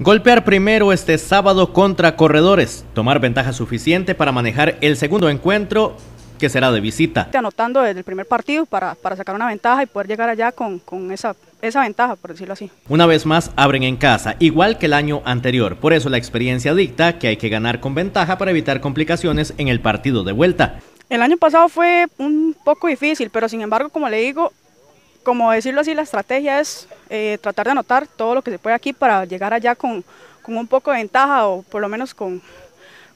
Golpear primero este sábado contra Corredores, tomar ventaja suficiente para manejar el segundo encuentro que será de visita. Anotando desde el primer partido para, sacar una ventaja y poder llegar allá con, esa, esa ventaja, por decirlo así. Una vez más abren en casa, igual que el año anterior. Por eso la experiencia dicta que hay que ganar con ventaja para evitar complicaciones en el partido de vuelta. El año pasado fue un poco difícil, pero sin embargo, como le digo, como decirlo así, la estrategia es eh, tratar de anotar todo lo que se puede aquí para llegar allá con, con un poco de ventaja o por lo menos con,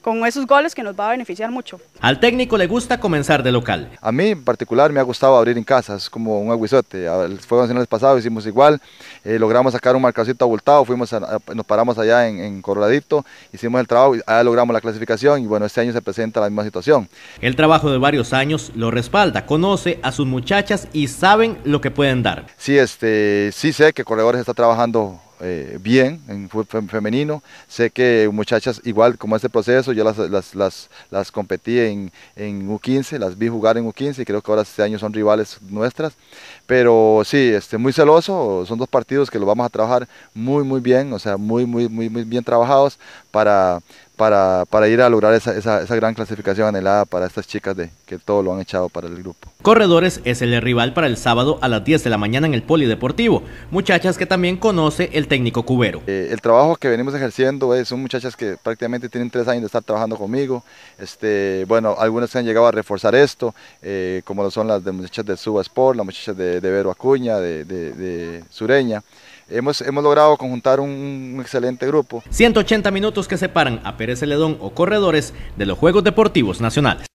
con esos goles que nos va a beneficiar mucho. Al técnico le gusta comenzar de local. A mí en particular me ha gustado abrir en casa, es como un aguizote. El Fuego Nacional pasado hicimos igual, eh, logramos sacar un marcacito abultado, fuimos nos paramos allá en, en Corradito, hicimos el trabajo, allá logramos la clasificación y bueno, este año se presenta la misma situación. El trabajo de varios años lo respalda, conoce a sus muchachas y saben lo que pueden dar. Sí, este, sí sé que Corredores está trabajando eh, bien en femenino. Sé que muchachas, igual como este proceso, yo las, las, competí en, en, U15, las vi jugar en U15 creo que ahora este año son rivales nuestras. Pero sí, este, muy celoso, son dos partidos que lo vamos a trabajar muy, muy bien, o sea, muy, muy, muy, muy bien trabajados para para, ir a lograr esa, esa, gran clasificación anhelada para estas chicas de que todo lo han echado para el grupo. Corredores es el rival para el sábado a las 10 de la mañana en el Polideportivo, muchachas que también conoce el técnico cubero. Eh, el trabajo que venimos ejerciendo es, son muchachas que prácticamente tienen tres años de estar trabajando conmigo, este, bueno, algunas que han llegado a reforzar esto, eh, como lo son las muchachas de Suba Sport, las muchachas de, Vero Acuña, de Sureña, hemos, logrado conjuntar un, excelente grupo. 180 minutos que separan a Pérez Celedón o Corredores de los Juegos Deportivos Nacionales.